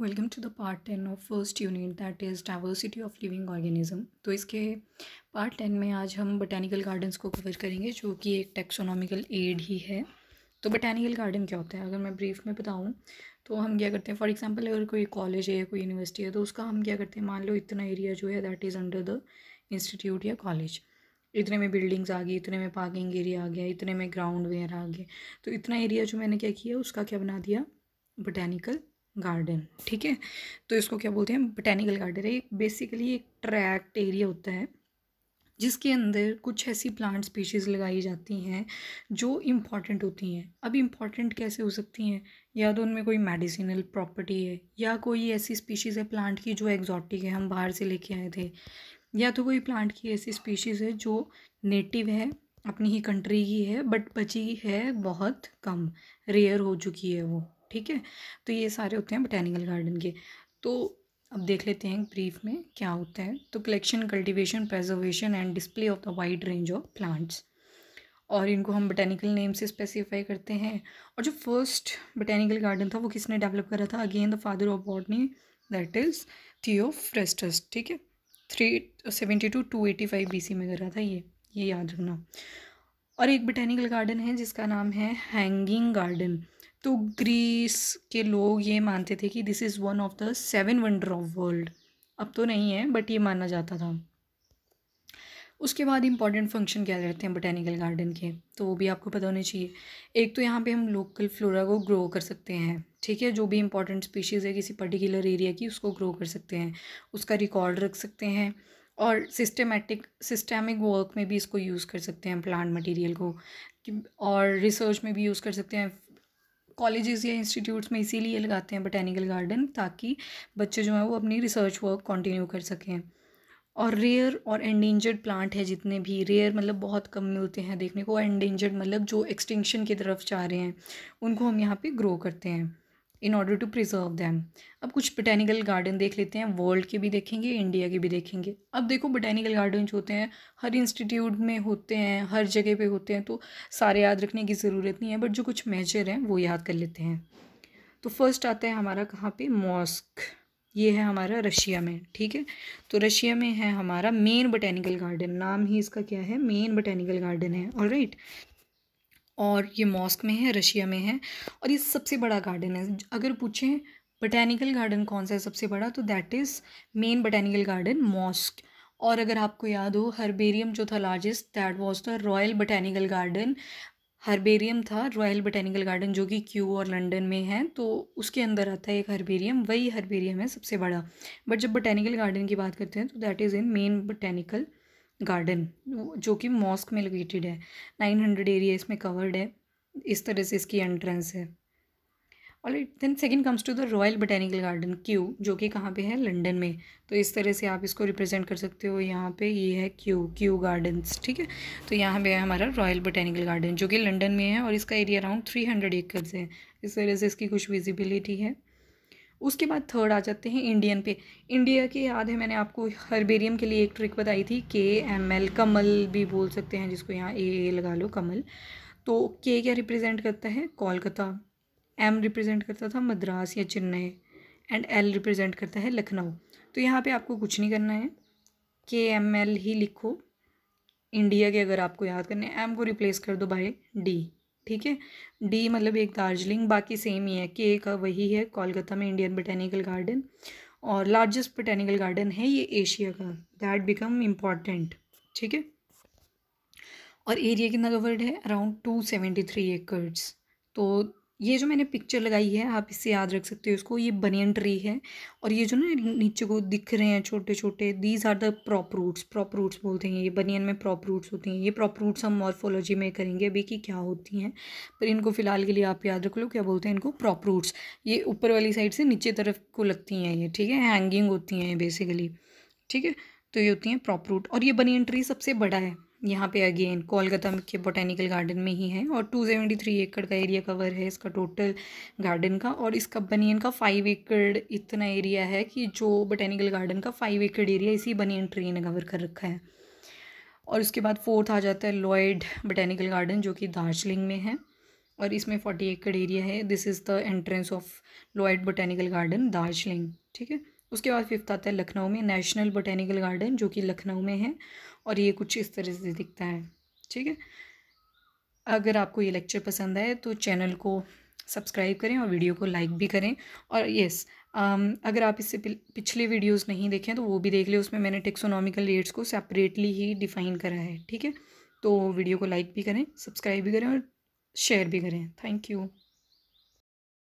welcome to the part ten of first unit that is diversity of living organism तो इसके part ten में आज हम botanical gardens को कवर करेंगे जो कि एक टेक्सोनॉमिकल एड ही है तो बोटैनिकल गार्डन क्या होता है अगर मैं ब्रीफ में बताऊँ तो हम क्या करते हैं फॉर एग्जाम्पल अगर कोई कॉलेज है कोई यूनिवर्सिटी है तो उसका हम क्या करते हैं मान लो इतना एरिया जो है that is under the institute या कॉलेज इतने में बिल्डिंग्स आ गई इतने में पार्किंग एरिया आ गया इतने में ग्राउंड वेयर आ गया तो इतना एरिया जो मैंने क्या किया उसका क्या बना दिया बोटैनिकल गार्डन ठीक है तो इसको क्या बोलते हैं बोटेनिकल गार्डन है बेसिकली एक ट्रैक्ट एरिया होता है जिसके अंदर कुछ ऐसी प्लांट स्पीशीज़ लगाई जाती हैं जो इम्पॉर्टेंट होती हैं अब इम्पॉर्टेंट कैसे हो सकती हैं या तो उनमें कोई मेडिसिनल प्रॉपर्टी है या कोई ऐसी स्पीशीज़ है प्लांट की जो एग्जॉटिक है हम बाहर से लेके आए थे या तो कोई प्लांट की ऐसी स्पीशीज़ है जो नेटिव है अपनी ही कंट्री की है बट बची है बहुत कम रेयर हो चुकी है वो ठीक है तो ये सारे होते हैं बोटैनिकल गार्डन के तो अब देख लेते हैं ब्रीफ में क्या होता है तो collection cultivation preservation and display of the wide range of plants और इनको हम बोटेनिकल नेम से स्पेसिफाई करते हैं और जो फर्स्ट बोटेनिकल गार्डन था वो किसने डेवलप करा था again the father of botany that is फ्रेस्टस ठीक है three seventy two to two eighty five B C करा था ये ये याद रखना और एक बोटेनिकल गार्डन है जिसका नाम है हैंगिंग गार्डन तो ग्रीस के लोग ये मानते थे कि this is one of the seven wonder of world अब तो नहीं है बट ये माना जाता था उसके बाद इम्पॉर्टेंट फंक्शन क्या रहते हैं बोटेनिकल गार्डन के तो वो भी आपको पता होने चाहिए एक तो यहाँ पे हम लोकल फ्लोरा को ग्रो कर सकते हैं ठीक है जो भी इम्पॉर्टेंट स्पीशीज़ है किसी पर्टिकुलर एरिया की उसको ग्रो कर सकते हैं उसका रिकॉर्ड रख सकते हैं और सिस्टमेटिक सिस्टमिक वर्क में भी इसको यूज़ कर सकते हैं प्लांट मटेरियल को और रिसर्च में भी यूज़ कर सकते हैं कॉलेजेस या इंस्टीट्यूट्स में इसीलिए लगाते हैं बोटेनिकल गार्डन ताकि बच्चे जो हैं वो अपनी रिसर्च वर्क कंटिन्यू कर सकें और रेयर और एंडेंजर्ड प्लांट है जितने भी रेयर मतलब बहुत कम मिलते हैं देखने को एंडेंजर्ड मतलब जो एक्सटिंक्शन की तरफ जा रहे हैं उनको हम यहाँ पे ग्रो करते हैं in order to preserve them अब कुछ बोटेनिकल गार्डन देख लेते हैं वर्ल्ड के भी देखेंगे इंडिया के भी देखेंगे अब देखो बोटेनिकल गार्डन जो होते हैं हर इंस्टीट्यूट में होते हैं हर जगह पे होते हैं तो सारे याद रखने की ज़रूरत नहीं है बट जो कुछ मेजर हैं वो याद कर लेते हैं तो फर्स्ट आता है हमारा कहाँ पर मॉस्क ये है हमारा रशिया में ठीक है तो रशिया में है हमारा मेन बोटेनिकल गार्डन नाम ही इसका क्या है मेन बोटेनिकल गार्डन है ऑल राइट और ये मॉस्क में है रशिया में है और ये सबसे बड़ा गार्डन है अगर पूछें बटैनिकल गार्डन कौन सा है सबसे बड़ा तो that is main botanical garden Moscow और अगर आपको याद हो हर्बेरियम जो था largest that was the royal botanical garden herbarium था रॉयल बटैनिकल गार्डन जो कि क्यू और लंदन में है तो उसके अंदर आता है एक हर्बेरियम वही हर्बेरियम है सबसे बड़ा बट जब बटैनिकल गार्डन की बात करते हैं तो that is in main botanical garden जो कि मॉस्क में लोकेटेड है नाइन हंड्रेड एरिया इसमें कवर्ड है इस तरह से इसकी एंट्रेंस है और then second comes to the royal botanical garden Kew जो कि कहाँ पे है लंदन में तो इस तरह से आप इसको रिप्रेजेंट कर सकते हो यहाँ पे ये यह है क्यू क्यू गार्डन्स ठीक है तो यहाँ पे है हमारा रॉयल बोटेनिकल गार्डन जो कि लंदन में है और इसका area around three hundred acres है इस तरह से इसकी कुछ विजिबिलिटी है उसके बाद थर्ड आ जाते हैं इंडियन पे इंडिया के याद है मैंने आपको हर्बेरियम के लिए एक ट्रिक बताई थी के एम एल कमल भी बोल सकते हैं जिसको यहाँ ए ए लगा लो कमल तो के क्या रिप्रेजेंट करता है कोलकाता एम रिप्रेजेंट करता था मद्रास या चेन्नई एंड एल रिप्रेजेंट करता है लखनऊ तो यहाँ पे आपको कुछ नहीं करना है के एम एल ही लिखो इंडिया के अगर आपको याद करना है एम को रिप्लेस कर दो बाय डी ठीक है डी मतलब एक दार्जिलिंग बाकी सेम ही है के का वही है कोलकाता में इंडियन बोटेनिकल गार्डन और लार्जेस्ट बोटेनिकल गार्डन है ये एशिया का दैट बिकम इम्पॉर्टेंट ठीक है और एरिया कितना कवर्ड है around two seventy three acres तो ये जो मैंने पिक्चर लगाई है आप इससे याद रख सकते हो इसको ये बनियन ट्री है और ये जो ना नीचे को दिख रहे हैं छोटे छोटे these are the prop roots prop roots बोलते हैं ये बनियन में प्रॉप रूट्स होती हैं ये प्रॉप रूट्स हम मॉर्फोलॉजी में करेंगे अभी कि क्या होती हैं पर इनको फ़िलहाल के लिए आप याद रख लो क्या बोलते हैं इनको प्रॉप रूट्स ये ऊपर वाली साइड से नीचे तरफ को लगती हैं ये ठीक है हैंगिंग होती हैं बेसिकली ठीक है तो ये होती हैं प्रॉप रूट और ये बनियन ट्री सबसे बड़ा है यहाँ पे अगेन कोलकाता के बोटेनिकल गार्डन में ही है और टू सेवेंटी थ्री एकड़ का एरिया कवर है इसका टोटल गार्डन का और इसका बनियन का फाइव एकड़ इतना एरिया है कि जो बोटेनिकल गार्डन का फाइव एकड़ एरिया इसी बनियन ट्री ने कवर कर रखा है और उसके बाद फोर्थ आ जाता है लॉयड बोटेनिकल गार्डन जो कि दार्जिलिंग में है और इसमें फोर्टी एकड़ एरिया है this is the entrance of Lloyd botanical garden Darjeeling ठीक है उसके बाद फिफ्थ आता है लखनऊ में नेशनल बोटेनिकल गार्डन जो कि लखनऊ में है और ये कुछ इस तरह से दिखता है ठीक है अगर आपको ये लेक्चर पसंद आए तो चैनल को सब्सक्राइब करें और वीडियो को लाइक भी करें और यस um, अगर आप इससे पिछले वीडियोस नहीं देखें तो वो भी देख लें उसमें मैंने टेक्सोनॉमिकल रेट्स को सेपरेटली ही डिफ़ाइन करा है ठीक है तो वीडियो को लाइक भी करें सब्सक्राइब भी करें और शेयर भी करें थैंक यू